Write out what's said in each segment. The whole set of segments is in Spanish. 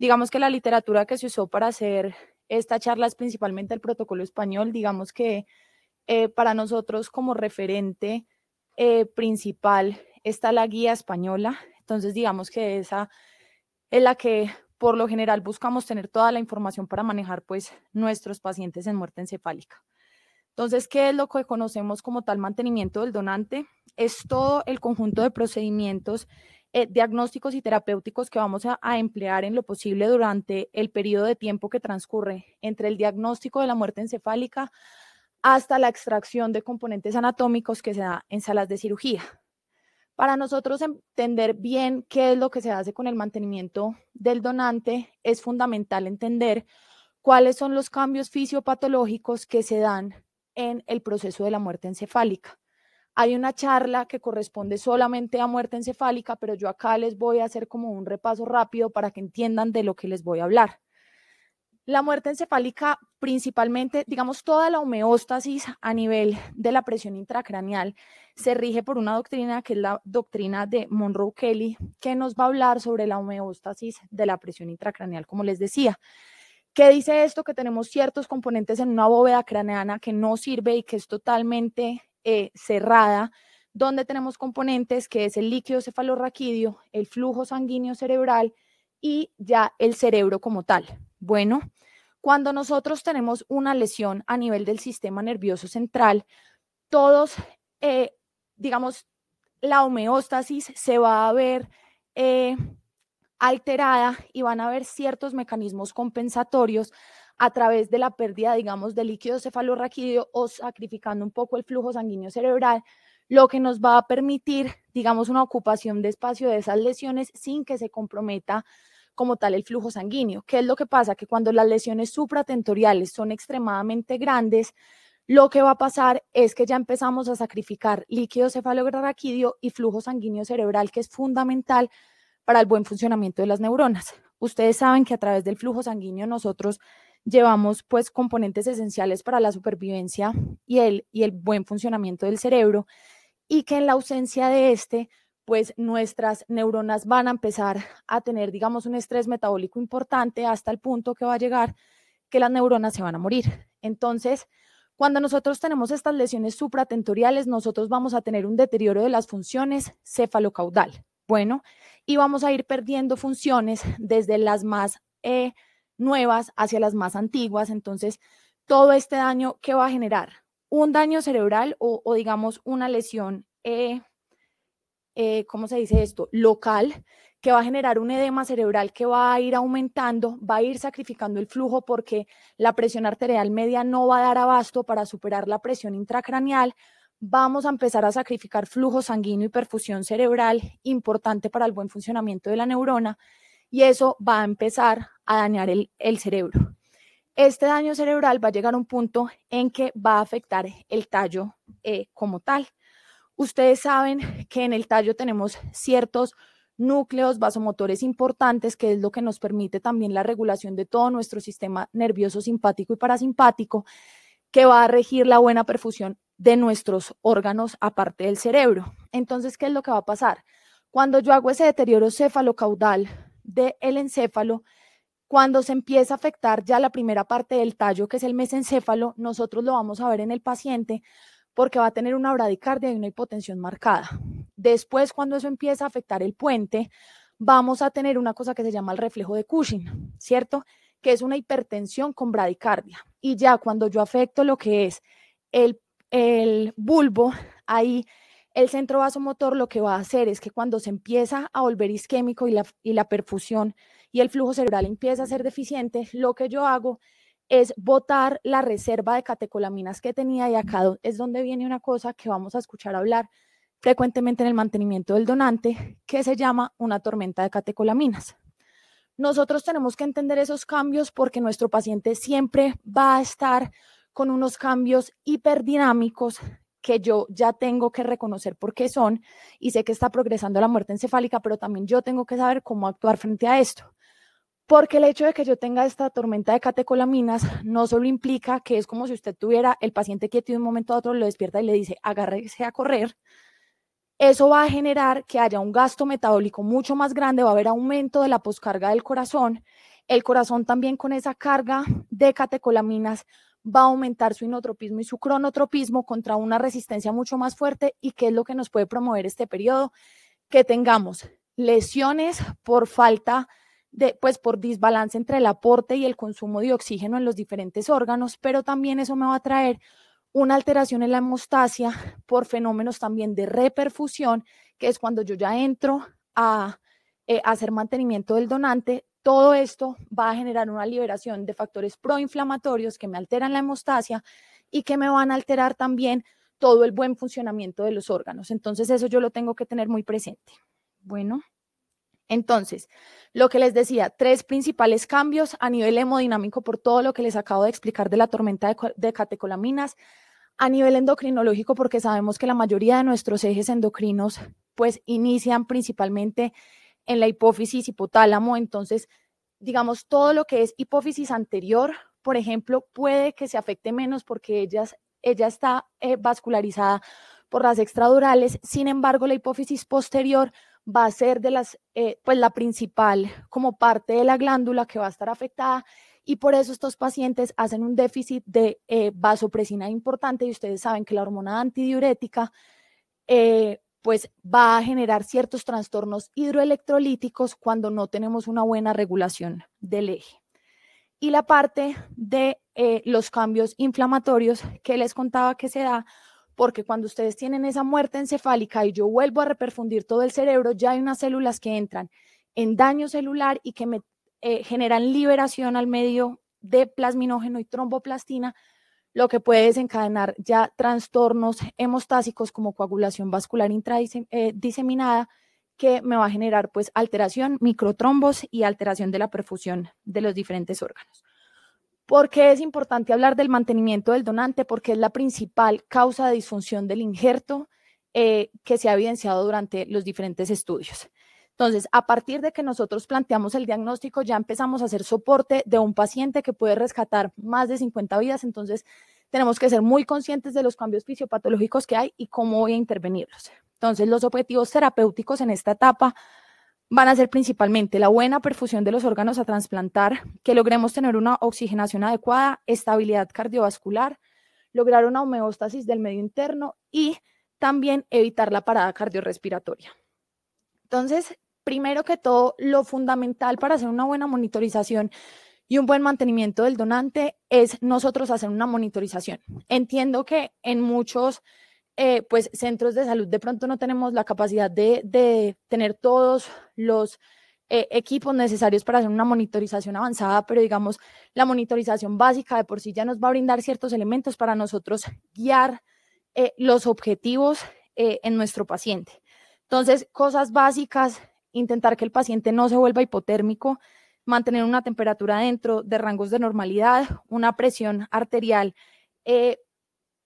Digamos que la literatura que se usó para hacer esta charla es principalmente el protocolo español. Digamos que eh, para nosotros como referente eh, principal está la guía española. Entonces, digamos que esa es la que por lo general buscamos tener toda la información para manejar pues nuestros pacientes en muerte encefálica. Entonces, ¿qué es lo que conocemos como tal mantenimiento del donante? Es todo el conjunto de procedimientos eh, diagnósticos y terapéuticos que vamos a, a, emplear en lo posible durante el periodo de tiempo que transcurre entre el diagnóstico de la muerte encefálica hasta la extracción de componentes anatómicos que se da en salas de cirugía. Para nosotros entender bien qué es lo que se hace con el mantenimiento del donante, es fundamental entender cuáles son los cambios fisiopatológicos que se dan en el proceso de la muerte encefálica. Hay una charla que corresponde solamente a muerte encefálica, pero yo acá les voy a hacer como un repaso rápido para que entiendan de lo que les voy a hablar. La muerte encefálica, principalmente, digamos, toda la homeostasis a nivel de la presión intracraneal se rige por una doctrina que es la doctrina de Monroe Kelly, que nos va a hablar sobre la homeostasis de la presión intracraneal, como les decía. ¿Qué dice esto? Que tenemos ciertos componentes en una bóveda craneana que no sirve y que es totalmente eh, cerrada, donde tenemos componentes que es el líquido cefalorraquídeo, el flujo sanguíneo cerebral y ya el cerebro como tal. Bueno, cuando nosotros tenemos una lesión a nivel del sistema nervioso central, todos, eh, digamos, la homeostasis se va a ver eh, alterada y van a haber ciertos mecanismos compensatorios a través de la pérdida, digamos, de líquido cefalorraquídeo o sacrificando un poco el flujo sanguíneo cerebral, lo que nos va a permitir, digamos, una ocupación de espacio de esas lesiones sin que se comprometa como tal el flujo sanguíneo. ¿Qué es lo que pasa? Que cuando las lesiones supratentoriales son extremadamente grandes, lo que va a pasar es que ya empezamos a sacrificar líquido cefalorraquídeo y flujo sanguíneo cerebral, que es fundamental para el buen funcionamiento de las neuronas. Ustedes saben que a través del flujo sanguíneo nosotros llevamos pues componentes esenciales para la supervivencia y el, y el buen funcionamiento del cerebro y que en la ausencia de este pues nuestras neuronas van a empezar a tener, digamos, un estrés metabólico importante hasta el punto que va a llegar que las neuronas se van a morir. Entonces, cuando nosotros tenemos estas lesiones supratentoriales, nosotros vamos a tener un deterioro de las funciones cefalocaudal. Bueno, y vamos a ir perdiendo funciones desde las más eh, nuevas hacia las más antiguas. Entonces, todo este daño, ¿qué va a generar? Un daño cerebral o, digamos, una lesión, eh, eh, ¿cómo se dice esto? Local, que va a generar un edema cerebral que va a ir aumentando, va a ir sacrificando el flujo porque la presión arterial media no va a dar abasto para superar la presión intracraneal. Vamos a empezar a sacrificar flujo sanguíneo y perfusión cerebral, importante para el buen funcionamiento de la neurona y eso va a empezar a dañar el, cerebro. Este daño cerebral va a llegar a un punto en que va a afectar el tallo eh, como tal. Ustedes saben que en el tallo tenemos ciertos núcleos vasomotores importantes, que es lo que nos permite también la regulación de todo nuestro sistema nervioso simpático y parasimpático, que va a regir la buena perfusión de nuestros órganos aparte del cerebro. Entonces, ¿qué es lo que va a pasar? Cuando yo hago ese deterioro cefalocaudal del encéfalo, cuando se empieza a afectar ya la primera parte del tallo, que es el mesencéfalo, nosotros lo vamos a ver en el paciente porque va a tener una bradicardia y una hipotensión marcada. Después, cuando eso empieza a afectar el puente, vamos a tener una cosa que se llama el reflejo de Cushing, ¿cierto? Que es una hipertensión con bradicardia. Y ya cuando yo afecto lo que es el, el bulbo, ahí el centro vasomotor lo que va a hacer es que cuando se empieza a volver isquémico y la, perfusión y el flujo cerebral empieza a ser deficiente, lo que yo hago es botar la reserva de catecolaminas que tenía y acá es donde viene una cosa que vamos a escuchar hablar frecuentemente en el mantenimiento del donante, que se llama una tormenta de catecolaminas. Nosotros tenemos que entender esos cambios porque nuestro paciente siempre va a estar con unos cambios hiperdinámicos que yo ya tengo que reconocer por qué son y sé que está progresando la muerte encefálica, pero también yo tengo que saber cómo actuar frente a esto. Porque el hecho de que yo tenga esta tormenta de catecolaminas no solo implica que es como si usted tuviera el paciente que y de un momento a otro lo despierta y le dice, agárrese a correr. Eso va a generar que haya un gasto metabólico mucho más grande, va a haber aumento de la poscarga del corazón. El corazón también con esa carga de catecolaminas va a aumentar su inotropismo y su cronotropismo contra una resistencia mucho más fuerte y qué es lo que nos puede promover este periodo, que tengamos lesiones por falta de, pues por desbalance entre el aporte y el consumo de oxígeno en los diferentes órganos, pero también eso me va a traer una alteración en la hemostasia por fenómenos también de reperfusión, que es cuando yo ya entro a, eh, hacer mantenimiento del donante, todo esto va a generar una liberación de factores proinflamatorios que me alteran la hemostasia y que me van a alterar también todo el buen funcionamiento de los órganos. Entonces eso yo lo tengo que tener muy presente. Bueno, entonces, lo que les decía, tres principales cambios a nivel hemodinámico por todo lo que les acabo de explicar de la tormenta de, catecolaminas, a nivel endocrinológico porque sabemos que la mayoría de nuestros ejes endocrinos pues inician principalmente en la hipófisis hipotálamo. Entonces, digamos, todo lo que es hipófisis anterior, por ejemplo, puede que se afecte menos porque ellas, ella está eh, vascularizada por las extradurales. Sin embargo, la hipófisis posterior va a ser de las, eh, pues la principal como parte de la glándula que va a estar afectada y por eso estos pacientes hacen un déficit de eh, vasopresina importante y ustedes saben que la hormona antidiurética pues va a generar ciertos trastornos hidroelectrolíticos cuando no tenemos una buena regulación del eje. Y la parte de eh, los cambios inflamatorios que les contaba que se da, porque cuando ustedes tienen esa muerte encefálica y yo vuelvo a reperfundir todo el cerebro, ya hay unas células que entran en daño celular y que me, eh, generan liberación al medio de plasminógeno y tromboplastina, lo que puede desencadenar ya trastornos hemostásicos como coagulación vascular intradiseminada, eh, que me va a generar pues alteración, microtrombos y alteración de la perfusión de los diferentes órganos. ¿Por qué es importante hablar del mantenimiento del donante? Porque es la principal causa de disfunción del injerto eh, que se ha evidenciado durante los diferentes estudios. Entonces, a partir de que nosotros planteamos el diagnóstico, ya empezamos a hacer soporte de un paciente que puede rescatar más de 50 vidas. Entonces, tenemos que ser muy conscientes de los cambios fisiopatológicos que hay y cómo voy a intervenirlos. Entonces, los objetivos terapéuticos en esta etapa van a ser principalmente la buena perfusión de los órganos a trasplantar, que logremos tener una oxigenación adecuada, estabilidad cardiovascular, lograr una homeostasis del medio interno y también evitar la parada cardiorrespiratoria. Entonces, primero que todo, lo fundamental para hacer una buena monitorización y un buen mantenimiento del donante es nosotros hacer una monitorización. Entiendo que en muchos eh, pues, centros de salud de pronto no tenemos la capacidad de, tener todos los eh, equipos necesarios para hacer una monitorización avanzada, pero digamos, la monitorización básica de por sí ya nos va a brindar ciertos elementos para nosotros guiar eh, los objetivos en nuestro paciente. Entonces, cosas básicas intentar que el paciente no se vuelva hipotérmico, mantener una temperatura dentro de rangos de normalidad, una presión arterial eh,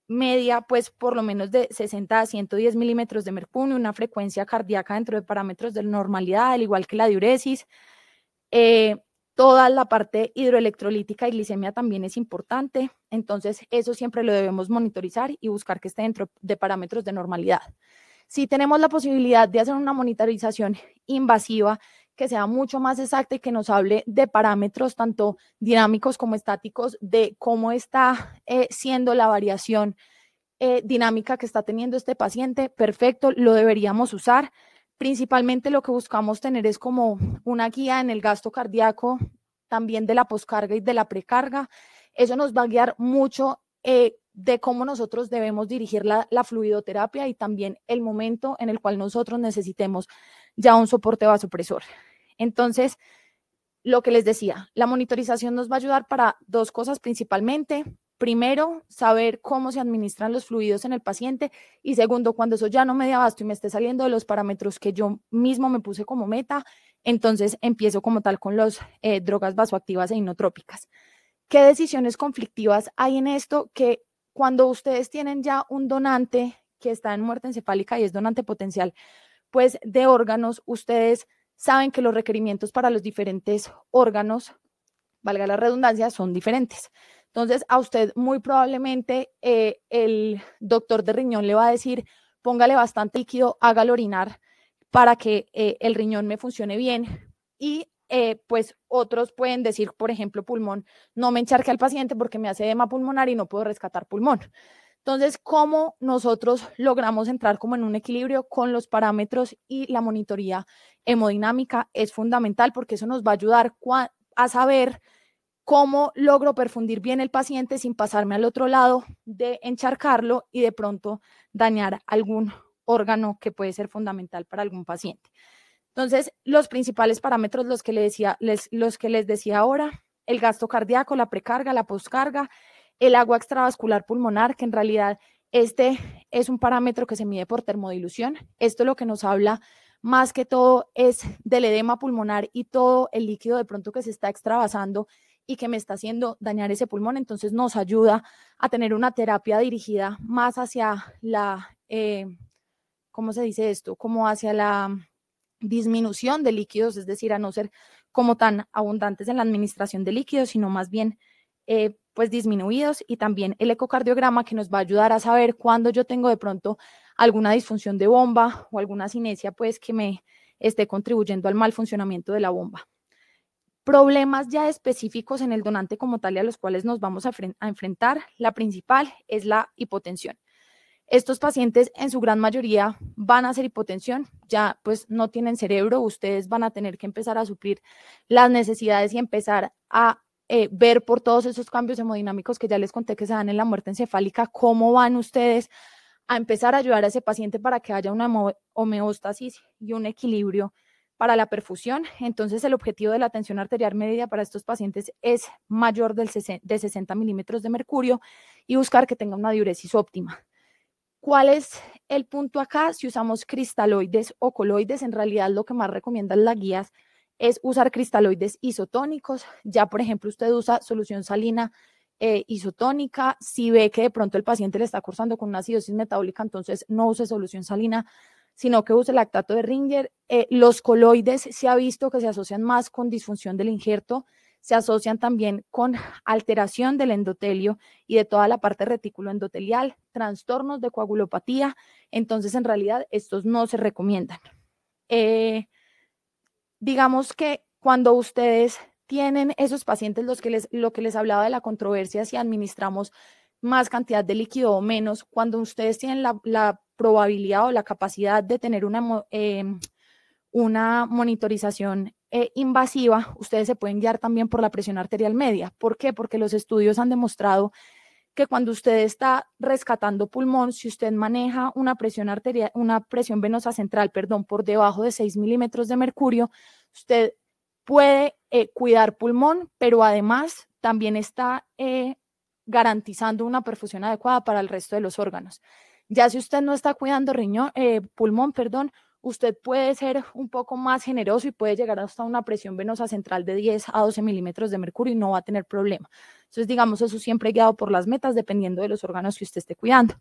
media, pues por lo menos de 60 a 110 milímetros de mercurio, una frecuencia cardíaca dentro de parámetros de normalidad, al igual que la diuresis. Eh, toda la parte hidroelectrolítica y glicemia también es importante, entonces eso siempre lo debemos monitorizar y buscar que esté dentro de parámetros de normalidad. Si tenemos la posibilidad de hacer una monitorización invasiva que sea mucho más exacta y que nos hable de parámetros tanto dinámicos como estáticos de cómo está eh, siendo la variación eh, dinámica que está teniendo este paciente, perfecto, lo deberíamos usar. Principalmente lo que buscamos tener es como una guía en el gasto cardíaco, también de la poscarga y de la precarga. Eso nos va a guiar mucho eh, de cómo nosotros debemos dirigir la, fluidoterapia y también el momento en el cual nosotros necesitemos ya un soporte vasopresor. Entonces, lo que les decía, la monitorización nos va a ayudar para dos cosas principalmente. Primero, saber cómo se administran los fluidos en el paciente y segundo, cuando eso ya no me dé abasto y me esté saliendo de los parámetros que yo mismo me puse como meta, entonces empiezo como tal con las eh, drogas vasoactivas e inotrópicas. ¿Qué decisiones conflictivas hay en esto que cuando ustedes tienen ya un donante que está en muerte encefálica y es donante potencial, pues de órganos, ustedes saben que los requerimientos para los diferentes órganos, valga la redundancia, son diferentes. Entonces, a usted muy probablemente eh, el doctor de riñón le va a decir, póngale bastante líquido, hágalo orinar para que eh, el riñón me funcione bien. Y eh, pues otros pueden decir, por ejemplo, pulmón, no me encharque al paciente porque me hace edema pulmonar y no puedo rescatar pulmón. Entonces, ¿cómo nosotros logramos entrar como en un equilibrio con los parámetros y la monitoría hemodinámica es fundamental porque eso nos va a ayudar a saber cómo logro perfundir bien el paciente sin pasarme al otro lado de encharcarlo y de pronto dañar algún órgano que puede ser fundamental para algún paciente. Entonces, los principales parámetros, los que, les decía, los que les decía ahora, el gasto cardíaco, la precarga, la poscarga, el agua extravascular pulmonar, que en realidad este es un parámetro que se mide por termodilución. Esto lo que nos habla más que todo es del edema pulmonar y todo el líquido de pronto que se está extravasando y que me está haciendo dañar ese pulmón. Entonces nos ayuda a tener una terapia dirigida más hacia la, eh, ¿cómo se dice esto? Como hacia la disminución de líquidos, es decir, a no ser como tan abundantes en la administración de líquidos, sino más bien eh, pues disminuidos y también el ecocardiograma que nos va a ayudar a saber cuándo yo tengo de pronto alguna disfunción de bomba o alguna cinesia pues que me esté contribuyendo al mal funcionamiento de la bomba. Problemas ya específicos en el donante como tal y a los cuales nos vamos a enfrentar, la principal es la hipotensión. Estos pacientes en su gran mayoría van a hacer hipotensión, ya pues no tienen cerebro, ustedes van a tener que empezar a suplir las necesidades y empezar a eh, ver por todos esos cambios hemodinámicos que ya les conté que se dan en la muerte encefálica, cómo van ustedes a empezar a ayudar a ese paciente para que haya una homeostasis y un equilibrio para la perfusión. Entonces, el objetivo de la tensión arterial media para estos pacientes es mayor del de 60 milímetros de mercurio y buscar que tenga una diuresis óptima. ¿Cuál es el punto acá? Si usamos cristaloides o coloides, en realidad lo que más recomiendan las guías es usar cristaloides isotónicos. Ya, por ejemplo, usted usa solución salina eh, isotónica. Si ve que de pronto el paciente le está cursando con una acidosis metabólica, entonces no use solución salina, sino que use lactato de Ringer. Eh, los coloides se ha visto que se asocian más con disfunción del injerto se asocian también con alteración del endotelio y de toda la parte retículo endotelial, trastornos de coagulopatía. Entonces, en realidad, estos no se recomiendan. Eh, digamos que cuando ustedes tienen esos pacientes, los que les, lo que les hablaba de la controversia, si administramos más cantidad de líquido o menos, cuando ustedes tienen la, probabilidad o la capacidad de tener una, em, una monitorización eh, invasiva, ustedes se pueden guiar también por la presión arterial media. ¿Por qué? Porque los estudios han demostrado que cuando usted está rescatando pulmón, si usted maneja una presión arterial, una presión venosa central, perdón, por debajo de 6 milímetros de mercurio, usted puede eh, cuidar pulmón, pero además también está eh, garantizando una perfusión adecuada para el resto de los órganos. Ya si usted no está cuidando riñón, pulmón, perdón, usted puede ser un poco más generoso y puede llegar hasta una presión venosa central de 10 a 12 milímetros de mercurio y no va a tener problema. Entonces, digamos, eso siempre guiado por las metas, dependiendo de los órganos que usted esté cuidando.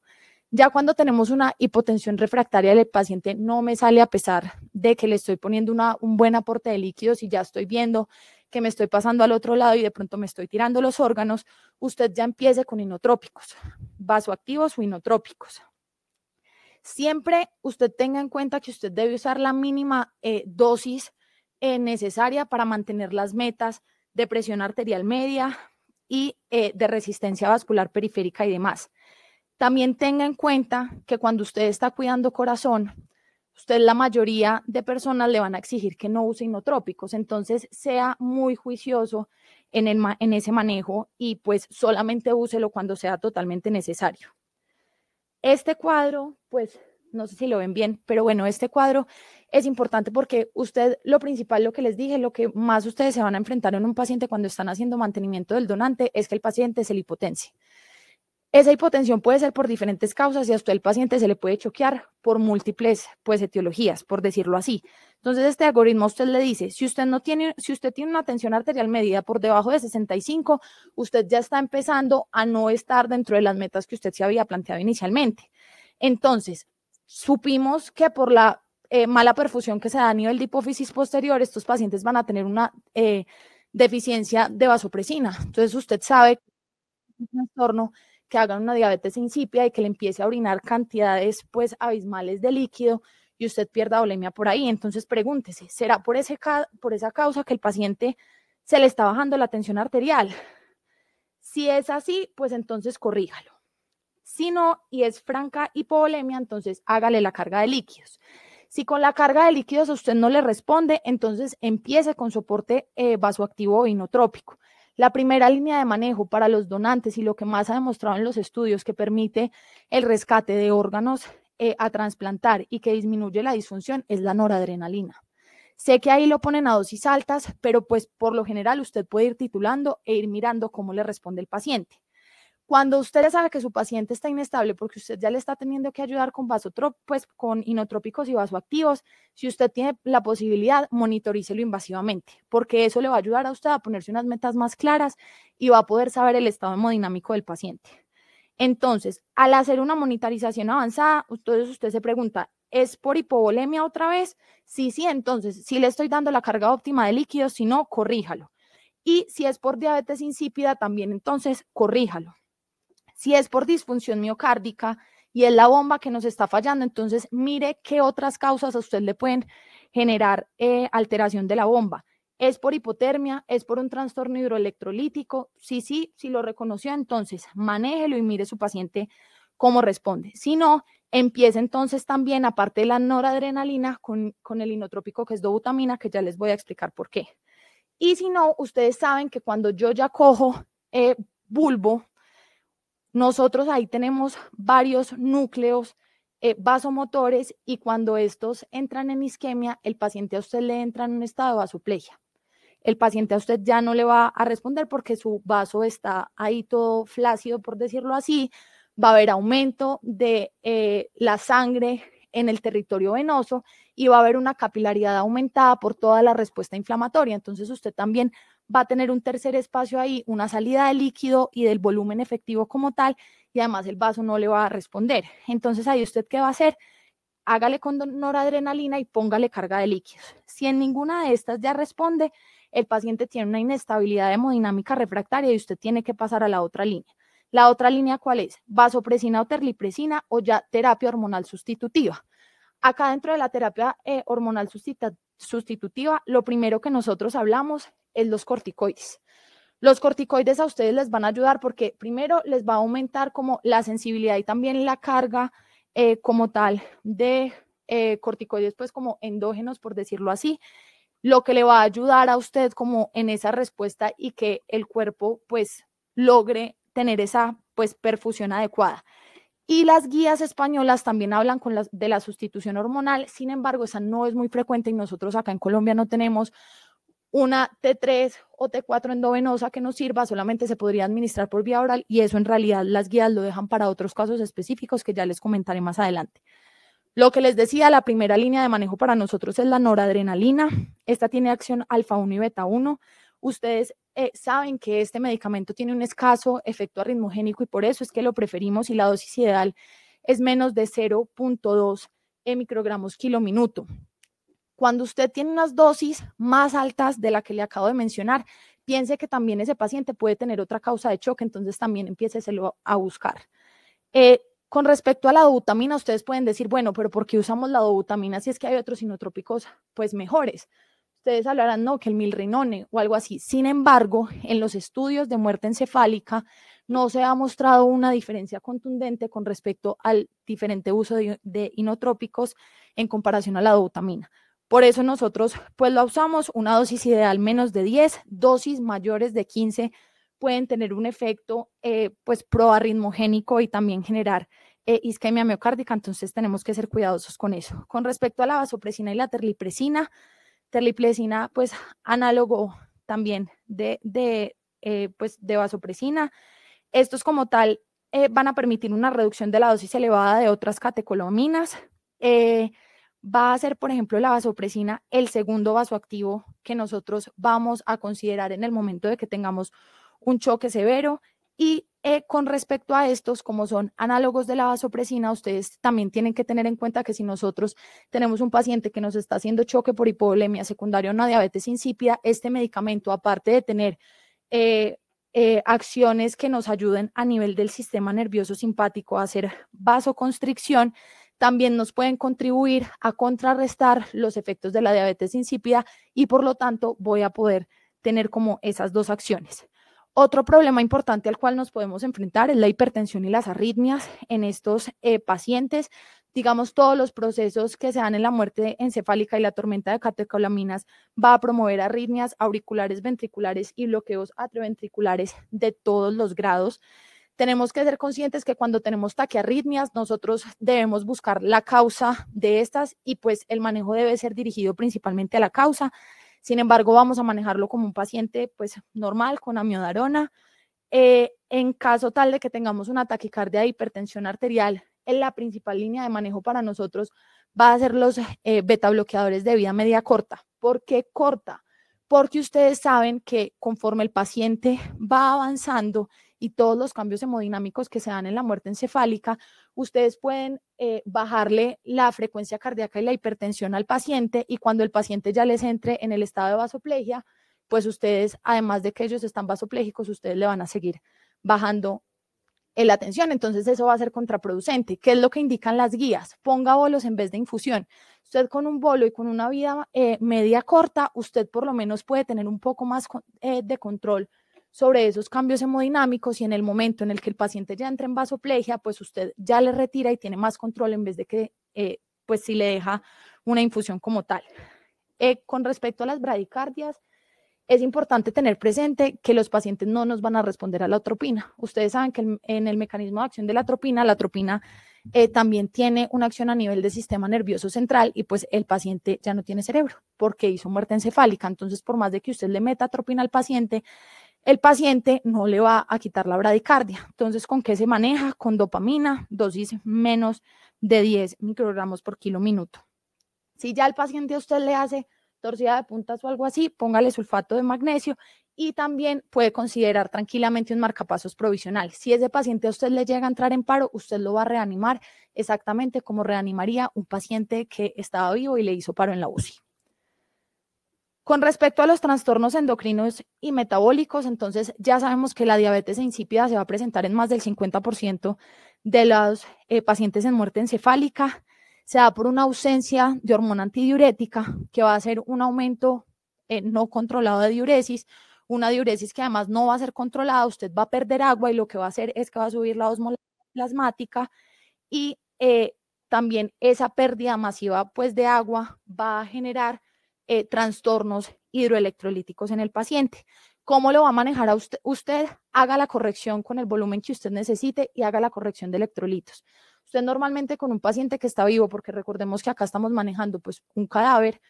Ya cuando tenemos una hipotensión refractaria, el paciente no me sale a pesar de que le estoy poniendo un buen aporte de líquidos y ya estoy viendo que me estoy pasando al otro lado y de pronto me estoy tirando los órganos, usted ya empiece con inotrópicos, vasoactivos o inotrópicos. Siempre usted tenga en cuenta que usted debe usar la mínima eh, dosis eh, necesaria para mantener las metas de presión arterial media y eh, de resistencia vascular periférica y demás. También tenga en cuenta que cuando usted está cuidando corazón, usted la mayoría de personas le van a exigir que no use inotrópicos, entonces sea muy juicioso en, en ese manejo y pues solamente úselo cuando sea totalmente necesario. Este cuadro, pues no sé si lo ven bien, pero bueno, este cuadro es importante porque usted, lo principal, lo que les dije, lo que más ustedes se van a enfrentar en un paciente cuando están haciendo mantenimiento del donante es que el paciente se lipotense. Esa hipotensión puede ser por diferentes causas y a usted el paciente se le puede choquear por múltiples pues, etiologías, por decirlo así. Entonces, este algoritmo usted le dice, si usted no tiene, si usted tiene una tensión arterial medida por debajo de 65, usted ya está empezando a no estar dentro de las metas que usted se había planteado inicialmente. Entonces, supimos que por la eh, mala perfusión que se da a nivel de hipófisis posterior, estos pacientes van a tener una eh, deficiencia de vasopresina. Entonces, usted sabe que es un trastorno hagan una diabetes incipia y que le empiece a orinar cantidades pues abismales de líquido y usted pierda bulimia por ahí. Entonces pregúntese, ¿será por, ese, por esa causa que el paciente se le está bajando la tensión arterial? Si es así, pues entonces corríjalo. Si no, y es franca hipovolemia, entonces hágale la carga de líquidos. Si con la carga de líquidos usted no le responde, entonces empiece con soporte eh, vasoactivo o inotrópico. La primera línea de manejo para los donantes y lo que más ha demostrado en los estudios que permite el rescate de órganos eh, a trasplantar y que disminuye la disfunción es la noradrenalina. Sé que ahí lo ponen a dosis altas, pero pues por lo general usted puede ir titulando e ir mirando cómo le responde el paciente. Cuando usted sabe que su paciente está inestable porque usted ya le está teniendo que ayudar con vasotrópicos, pues con inotrópicos y vasoactivos, si usted tiene la posibilidad, monitorícelo invasivamente, porque eso le va a ayudar a usted a ponerse unas metas más claras y va a poder saber el estado hemodinámico del paciente. Entonces, al hacer una monitorización avanzada, entonces usted se pregunta, ¿es por hipovolemia otra vez? Sí, sí, entonces, si le estoy dando la carga óptima de líquidos, si no, corríjalo. Y si es por diabetes insípida, también entonces, corríjalo. Si es por disfunción miocárdica y es la bomba que nos está fallando, entonces mire qué otras causas a usted le pueden generar eh, alteración de la bomba. ¿Es por hipotermia? ¿Es por un trastorno hidroelectrolítico? Sí, sí, si lo reconoció, entonces manéjelo y mire su paciente cómo responde. Si no, empiece entonces también, aparte de la noradrenalina, con, con, el inotrópico que es dobutamina, que ya les voy a explicar por qué. Y si no, ustedes saben que cuando yo ya cojo eh, bulbo nosotros ahí tenemos varios núcleos eh, vasomotores y cuando estos entran en isquemia, el paciente a usted le entra en un estado de vasoplegia. El paciente a usted ya no le va a responder porque su vaso está ahí todo flácido, por decirlo así. Va a haber aumento de eh, la sangre en el territorio venoso y va a haber una capilaridad aumentada por toda la respuesta inflamatoria. Entonces usted también va a tener un tercer espacio ahí, una salida de líquido y del volumen efectivo como tal, y además el vaso no le va a responder. Entonces ahí usted qué va a hacer? Hágale con noradrenalina y póngale carga de líquidos. Si en ninguna de estas ya responde, el paciente tiene una inestabilidad hemodinámica refractaria y usted tiene que pasar a la otra línea. La otra línea, ¿cuál es? Vasopresina o terlipresina o ya terapia hormonal sustitutiva. Acá dentro de la terapia eh, hormonal sustitutiva, lo primero que nosotros hablamos es los corticoides. Los corticoides a ustedes les van a ayudar porque primero les va a aumentar como la sensibilidad y también la carga eh, como tal de eh, corticoides, pues como endógenos, por decirlo así, lo que le va a ayudar a usted como en esa respuesta y que el cuerpo pues logre tener esa pues perfusión adecuada. Y las guías españolas también hablan con la, de la sustitución hormonal, sin embargo, esa no es muy frecuente y nosotros acá en Colombia no tenemos una T3 o T4 endovenosa que nos sirva solamente se podría administrar por vía oral y eso en realidad las guías lo dejan para otros casos específicos que ya les comentaré más adelante. Lo que les decía, la primera línea de manejo para nosotros es la noradrenalina. Esta tiene acción alfa 1 y beta 1. Ustedes eh, saben que este medicamento tiene un escaso efecto arritmogénico y por eso es que lo preferimos y la dosis ideal es menos de 0.2 microgramos kilo minuto. Cuando usted tiene unas dosis más altas de la que le acabo de mencionar, piense que también ese paciente puede tener otra causa de choque, entonces también empiéceselo a buscar. Eh, con respecto a la dobutamina, ustedes pueden decir, bueno, pero ¿por qué usamos la dobutamina si es que hay otros inotrópicos pues mejores? Ustedes hablarán, no, que el milrinone o algo así. Sin embargo, en los estudios de muerte encefálica no se ha mostrado una diferencia contundente con respecto al diferente uso de inotrópicos en comparación a la dobutamina. Por eso nosotros pues la usamos, una dosis ideal menos de 10, dosis mayores de 15 pueden tener un efecto eh, pues proarritmogénico y también generar eh, isquemia miocárdica, entonces tenemos que ser cuidadosos con eso. Con respecto a la vasopresina y la terlipresina, terlipresina pues análogo también de, eh, pues, de vasopresina, estos como tal van a permitir una reducción de la dosis elevada de otras catecolaminas va a ser, por ejemplo, la vasopresina, el segundo vasoactivo que nosotros vamos a considerar en el momento de que tengamos un choque severo. Y eh, con respecto a estos, como son análogos de la vasopresina, ustedes también tienen que tener en cuenta que si nosotros tenemos un paciente que nos está haciendo choque por hipovolemia secundaria o una diabetes insípida, este medicamento, aparte de tener eh, eh, acciones que nos ayuden a nivel del sistema nervioso simpático a hacer vasoconstricción, también nos pueden contribuir a contrarrestar los efectos de la diabetes insípida y por lo tanto voy a poder tener como esas dos acciones. Otro problema importante al cual nos podemos enfrentar es la hipertensión y las arritmias en estos eh, pacientes. Digamos, todos los procesos que se dan en la muerte encefálica y la tormenta de catecolaminas va a promover arritmias auriculares, ventriculares y bloqueos atrioventriculares de todos los grados. Tenemos que ser conscientes que cuando tenemos taquiarritmias, nosotros debemos buscar la causa de estas y pues el manejo debe ser dirigido principalmente a la causa. Sin embargo, vamos a manejarlo como un paciente pues normal con amiodarona. Eh, en caso tal de que tengamos una taquicardia de hipertensión arterial, la principal línea de manejo para nosotros va a ser los eh, beta bloqueadores de vida media corta. ¿Por qué corta? Porque ustedes saben que conforme el paciente va avanzando y todos los cambios hemodinámicos que se dan en la muerte encefálica, ustedes pueden eh, bajarle la frecuencia cardíaca y la hipertensión al paciente y cuando el paciente ya les entre en el estado de vasoplegia, pues ustedes, además de que ellos están vasoplégicos, ustedes le van a seguir bajando la atención, entonces eso va a ser contraproducente. ¿Qué es lo que indican las guías? Ponga bolos en vez de infusión. Usted con un bolo y con una vida eh, media corta, usted por lo menos puede tener un poco más eh, de control sobre esos cambios hemodinámicos y en el momento en el que el paciente ya entra en vasoplegia, pues usted ya le retira y tiene más control en vez de que, eh, pues si le deja una infusión como tal. Eh, con respecto a las bradicardias, es importante tener presente que los pacientes no nos van a responder a la atropina. Ustedes saben que en el mecanismo de acción de la atropina, la atropina eh, también tiene una acción a nivel del sistema nervioso central y pues el paciente ya no tiene cerebro porque hizo muerte encefálica. Entonces, por más de que usted le meta atropina al paciente, el paciente no le va a quitar la bradicardia. Entonces, ¿con qué se maneja? Con dopamina, dosis menos de 10 microgramos por kilo minuto. Si ya el paciente a usted le hace torcida de puntas o algo así, póngale sulfato de magnesio y también puede considerar tranquilamente un marcapasos provisional. Si ese paciente a usted le llega a entrar en paro, usted lo va a reanimar exactamente como reanimaría un paciente que estaba vivo y le hizo paro en la UCI. Con respecto a los trastornos endocrinos y metabólicos, entonces ya sabemos que la diabetes insípida se va a presentar en más del 50% de los eh, pacientes en muerte encefálica. Se da por una ausencia de hormona antidiurética, que va a ser un aumento eh, no controlado de diuresis, una diuresis que además no va a ser controlada, usted va a perder agua y lo que va a hacer es que va a subir la osmolasmática y eh, también esa pérdida masiva pues de agua va a generar eh, trastornos hidroelectrolíticos en el paciente. ¿Cómo lo va a manejar a usted? Usted haga la corrección con el volumen que usted necesite y haga la corrección de electrolitos. Usted normalmente con un paciente que está vivo, porque recordemos que acá estamos manejando pues un cadáver,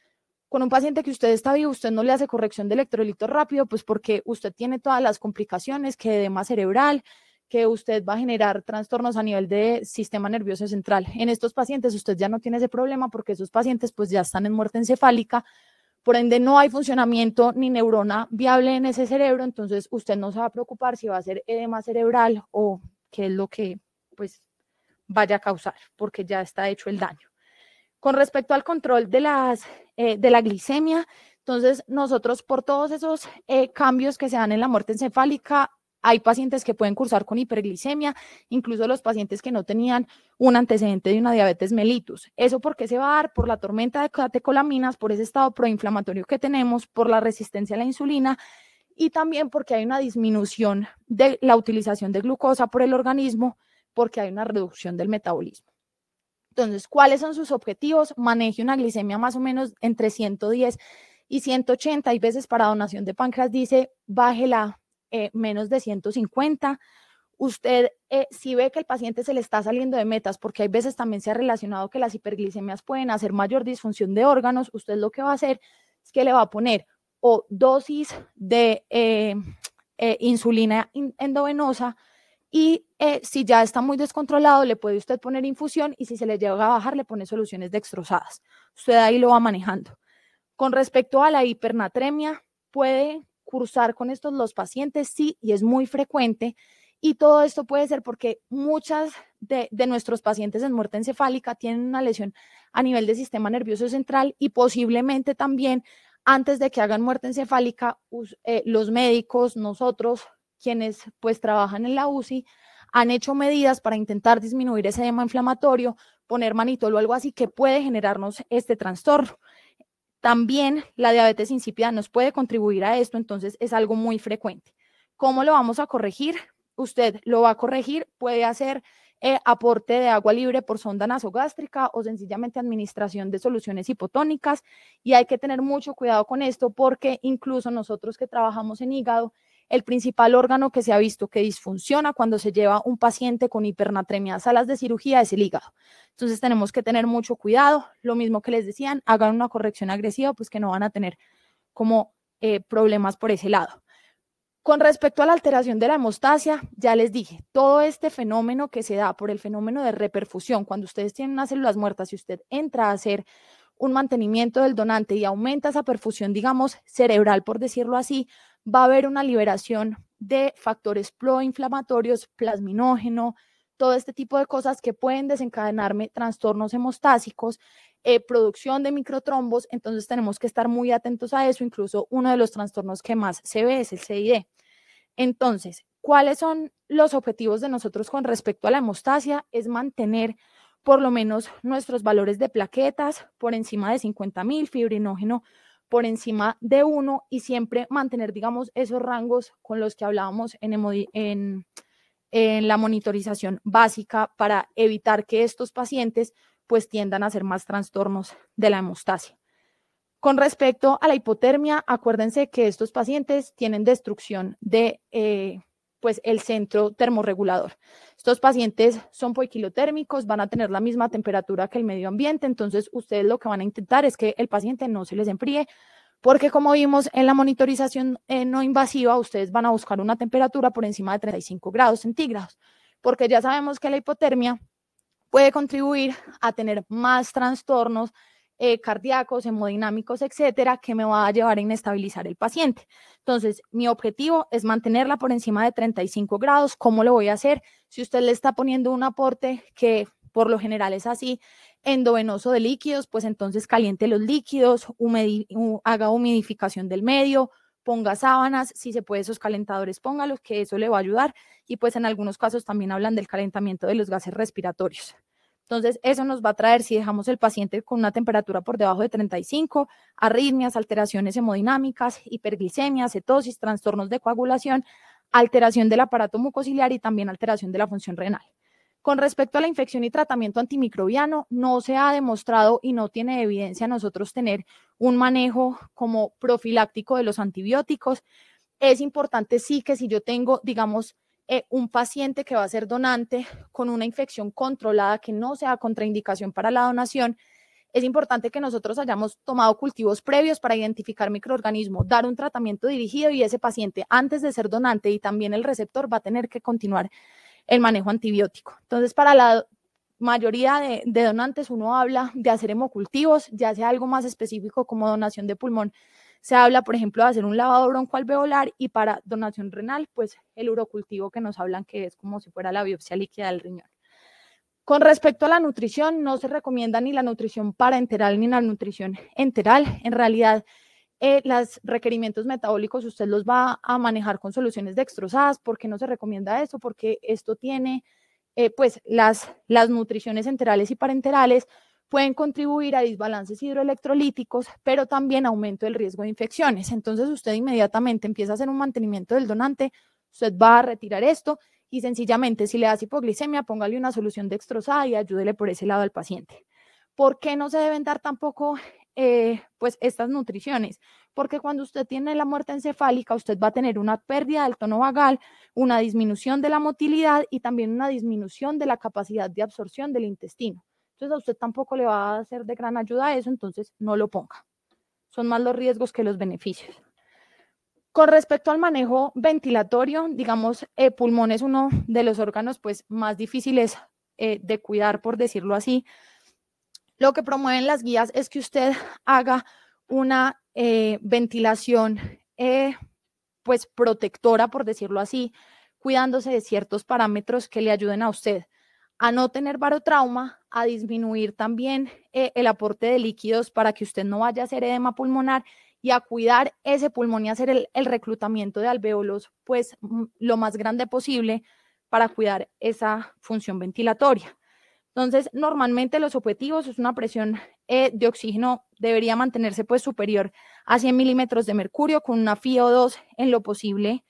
con un paciente que usted está vivo, usted no le hace corrección de electrolitos rápido, pues porque usted tiene todas las complicaciones que de edema cerebral, que usted va a generar trastornos a nivel de sistema nervioso central. En estos pacientes usted ya no tiene ese problema porque esos pacientes pues ya están en muerte encefálica, por ende no hay funcionamiento ni neurona viable en ese cerebro, entonces usted no se va a preocupar si va a ser edema cerebral o qué es lo que pues vaya a causar, porque ya está hecho el daño. Con respecto al control de, las, eh, de la glicemia, entonces, nosotros por todos esos eh, cambios que se dan en la muerte encefálica, hay pacientes que pueden cursar con hiperglicemia, incluso los pacientes que no tenían un antecedente de una diabetes mellitus. ¿Eso por qué se va a dar? Por la tormenta de catecolaminas, por ese estado proinflamatorio que tenemos, por la resistencia a la insulina y también porque hay una disminución de la utilización de glucosa por el organismo, porque hay una reducción del metabolismo. Entonces, ¿cuáles son sus objetivos? Maneje una glicemia más o menos entre 110 y 180. y veces para donación de páncreas dice, bájela eh, menos de 150. Usted, eh, si ve que el paciente se le está saliendo de metas, porque hay veces también se ha relacionado que las hiperglicemias pueden hacer mayor disfunción de órganos, usted lo que va a hacer es que le va a poner o dosis de eh, insulina endovenosa, y si ya está muy descontrolado, le puede usted poner infusión y si se le llega a bajar, le pone soluciones dextrosadas. Usted ahí lo va manejando. Con respecto a la hipernatremia, puede cursar con estos los pacientes, sí, y es muy frecuente. Y todo esto puede ser porque muchas de, nuestros pacientes en muerte encefálica tienen una lesión a nivel del sistema nervioso central y posiblemente también antes de que hagan muerte encefálica, eh, los médicos, nosotros, quienes pues trabajan en la UCI, han hecho medidas para intentar disminuir ese edema inflamatorio, poner manitol o algo así que puede generarnos este trastorno. También la diabetes insípida nos puede contribuir a esto, entonces es algo muy frecuente. ¿Cómo lo vamos a corregir? Usted lo va a corregir, puede hacer eh, aporte de agua libre por sonda nasogástrica o sencillamente administración de soluciones hipotónicas. Y hay que tener mucho cuidado con esto porque incluso nosotros que trabajamos en hígado el principal órgano que se ha visto que disfunciona cuando se lleva un paciente con hipernatremia a salas de cirugía es el hígado. Entonces tenemos que tener mucho cuidado. Lo mismo que les decían, hagan una corrección agresiva, pues que no van a tener como eh, problemas por ese lado. Con respecto a la alteración de la hemostasia, ya les dije, todo este fenómeno que se da por el fenómeno de reperfusión, cuando ustedes tienen unas células muertas y usted entra a hacer un mantenimiento del donante y aumenta esa perfusión, digamos, cerebral, por decirlo así, va a haber una liberación de factores proinflamatorios, plasminógeno, todo este tipo de cosas que pueden desencadenarme trastornos hemostásicos, eh, producción de microtrombos, entonces tenemos que estar muy atentos a eso, incluso uno de los trastornos que más se ve es el CID. Entonces, ¿cuáles son los objetivos de nosotros con respecto a la hemostasia? Es mantener por lo menos nuestros valores de plaquetas por encima de 50.000, fibrinógeno por encima de uno y siempre mantener, digamos, esos rangos con los que hablábamos en, en, la monitorización básica para evitar que estos pacientes pues tiendan a ser más trastornos de la hemostasia. Con respecto a la hipotermia, acuérdense que estos pacientes tienen destrucción de eh, pues el centro termorregulador. Estos pacientes son poiquilotérmicos, van a tener la misma temperatura que el medio ambiente, entonces ustedes lo que van a intentar es que el paciente no se les enfríe, porque como vimos en la monitorización eh, no invasiva, ustedes van a buscar una temperatura por encima de 35 grados centígrados, porque ya sabemos que la hipotermia puede contribuir a tener más trastornos eh, cardíacos, hemodinámicos, etcétera, que me va a llevar a inestabilizar el paciente. Entonces, mi objetivo es mantenerla por encima de 35 grados. ¿Cómo lo voy a hacer? Si usted le está poniendo un aporte que por lo general es así, endovenoso de líquidos, pues entonces caliente los líquidos, haga humidificación del medio, ponga sábanas, si se puede esos calentadores, póngalos, que eso le va a ayudar. Y pues en algunos casos también hablan del calentamiento de los gases respiratorios. Entonces, eso nos va a traer, si dejamos el paciente con una temperatura por debajo de 35, arritmias, alteraciones hemodinámicas, hiperglicemia, cetosis, trastornos de coagulación, alteración del aparato mucociliar y también alteración de la función renal. Con respecto a la infección y tratamiento antimicrobiano, no se ha demostrado y no tiene evidencia nosotros tener un manejo como profiláctico de los antibióticos. Es importante sí que si yo tengo, digamos, eh, un paciente que va a ser donante con una infección controlada que no sea contraindicación para la donación, es importante que nosotros hayamos tomado cultivos previos para identificar microorganismos, dar un tratamiento dirigido y ese paciente antes de ser donante y también el receptor va a tener que continuar el manejo antibiótico. Entonces, para la mayoría de, de donantes uno habla de hacer hemocultivos, ya sea algo más específico como donación de pulmón se habla, por ejemplo, de hacer un lavado broncoalveolar y para donación renal, pues el urocultivo que nos hablan que es como si fuera la biopsia líquida del riñón. Con respecto a la nutrición, no se recomienda ni la nutrición parenteral ni la nutrición enteral. En realidad, eh, los requerimientos metabólicos usted los va a manejar con soluciones dextrosadas. ¿Por qué no se recomienda eso? Porque esto tiene, eh, pues, las, las nutriciones enterales y parenterales pueden contribuir a desbalances hidroelectrolíticos, pero también aumento del riesgo de infecciones. Entonces usted inmediatamente empieza a hacer un mantenimiento del donante, usted va a retirar esto y sencillamente si le da hipoglicemia, póngale una solución dextrosada y ayúdele por ese lado al paciente. ¿Por qué no se deben dar tampoco eh, pues estas nutriciones? Porque cuando usted tiene la muerte encefálica, usted va a tener una pérdida del tono vagal, una disminución de la motilidad y también una disminución de la capacidad de absorción del intestino. Entonces a usted tampoco le va a ser de gran ayuda eso, entonces no lo ponga. Son más los riesgos que los beneficios. Con respecto al manejo ventilatorio, digamos, el eh, pulmón es uno de los órganos pues, más difíciles eh, de cuidar, por decirlo así. Lo que promueven las guías es que usted haga una eh, ventilación pues, protectora, por decirlo así, cuidándose de ciertos parámetros que le ayuden a usted a no tener barotrauma, a disminuir también eh, el aporte de líquidos para que usted no vaya a hacer edema pulmonar y a cuidar ese pulmón y hacer el, reclutamiento de alvéolos pues mm, lo más grande posible para cuidar esa función ventilatoria. Entonces, normalmente los objetivos es una presión eh, de oxígeno debería mantenerse pues superior a 100 milímetros de mercurio con una FiO2 en lo posible,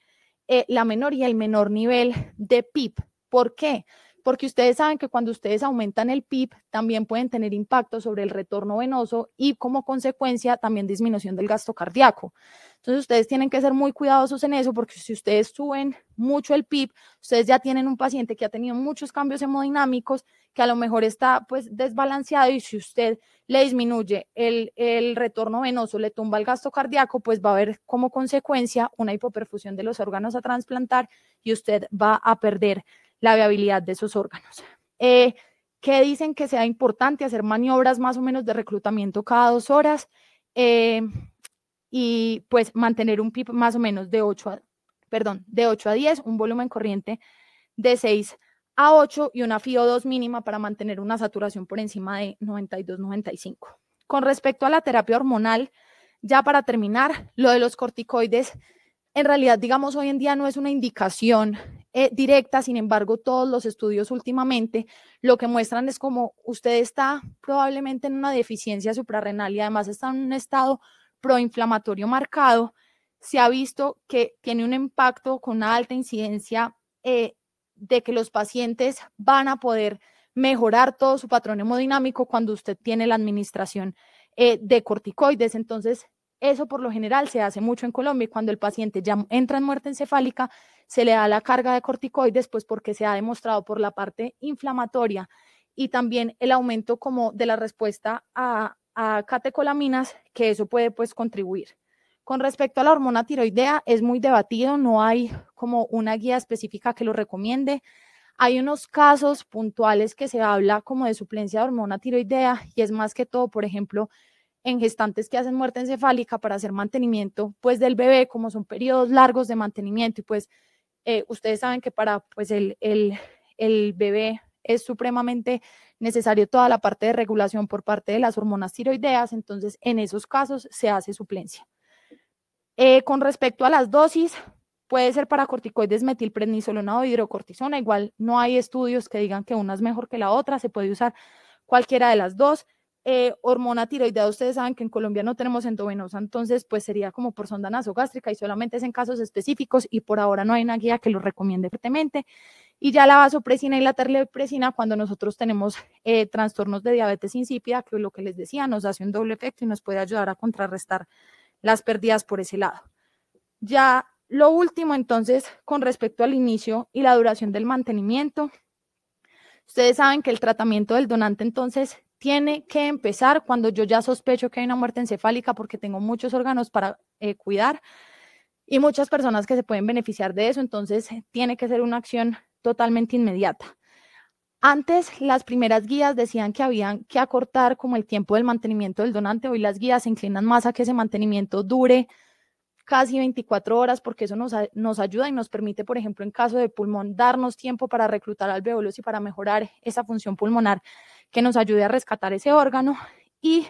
eh, la menor y el menor nivel de PIP ¿Por qué? porque ustedes saben que cuando ustedes aumentan el PIB también pueden tener impacto sobre el retorno venoso y como consecuencia también disminución del gasto cardíaco. Entonces ustedes tienen que ser muy cuidadosos en eso porque si ustedes suben mucho el PIB, ustedes ya tienen un paciente que ha tenido muchos cambios hemodinámicos que a lo mejor está pues desbalanceado y si usted le disminuye el, retorno venoso, le tumba el gasto cardíaco, pues va a haber como consecuencia una hipoperfusión de los órganos a trasplantar y usted va a perder la viabilidad de esos órganos. Eh, que dicen que sea importante hacer maniobras más o menos de reclutamiento cada dos horas eh, y pues mantener un PIB más o menos de 8 perdón, de 8 a 10, un volumen corriente de 6 a 8 y una FIO2 mínima para mantener una saturación por encima de 92-95. Con respecto a la terapia hormonal, ya para terminar, lo de los corticoides, en realidad, digamos, hoy en día no es una indicación eh, directa, sin embargo, todos los estudios últimamente lo que muestran es como usted está probablemente en una deficiencia suprarrenal y además está en un estado proinflamatorio marcado, se ha visto que tiene un impacto con una alta incidencia eh, de que los pacientes van a poder mejorar todo su patrón hemodinámico cuando usted tiene la administración eh, de corticoides. Entonces, eso por lo general se hace mucho en Colombia y cuando el paciente ya entra en muerte encefálica, se le da la carga de corticoides, pues porque se ha demostrado por la parte inflamatoria y también el aumento como de la respuesta a, catecolaminas, que eso puede pues contribuir. Con respecto a la hormona tiroidea, es muy debatido, no hay como una guía específica que lo recomiende. Hay unos casos puntuales que se habla como de suplencia de hormona tiroidea y es más que todo, por ejemplo, en gestantes que hacen muerte encefálica para hacer mantenimiento pues del bebé, como son periodos largos de mantenimiento y pues eh, ustedes saben que para pues el, bebé es supremamente necesario toda la parte de regulación por parte de las hormonas tiroideas, entonces en esos casos se hace suplencia. Eh, con respecto a las dosis, puede ser para corticoides metilprednisolona o hidrocortisona, igual no hay estudios que digan que una es mejor que la otra, se puede usar cualquiera de las dos. Eh, hormona tiroidea, ustedes saben que en Colombia no tenemos endovenosa, entonces pues sería como por sonda nasogástrica y solamente es en casos específicos y por ahora no hay una guía que lo recomiende fuertemente. Y ya la vasopresina y la terlepresina cuando nosotros tenemos eh, trastornos de diabetes insípida, que lo que les decía, nos hace un doble efecto y nos puede ayudar a contrarrestar las pérdidas por ese lado. Ya lo último entonces con respecto al inicio y la duración del mantenimiento. Ustedes saben que el tratamiento del donante entonces tiene que empezar cuando yo ya sospecho que hay una muerte encefálica porque tengo muchos órganos para eh, cuidar y muchas personas que se pueden beneficiar de eso, entonces eh, tiene que ser una acción totalmente inmediata. Antes las primeras guías decían que habían que acortar como el tiempo del mantenimiento del donante, hoy las guías se inclinan más a que ese mantenimiento dure casi 24 horas porque eso nos, nos ayuda y nos permite, por ejemplo, en caso de pulmón, darnos tiempo para reclutar alveolos y para mejorar esa función pulmonar que nos ayude a rescatar ese órgano y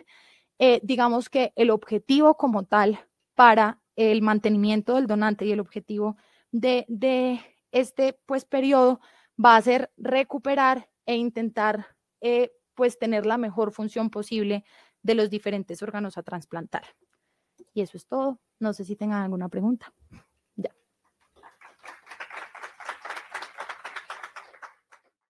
eh, digamos que el objetivo como tal para el mantenimiento del donante y el objetivo de, este pues periodo va a ser recuperar e intentar eh, pues tener la mejor función posible de los diferentes órganos a trasplantar. Y eso es todo. No sé si tengan alguna pregunta.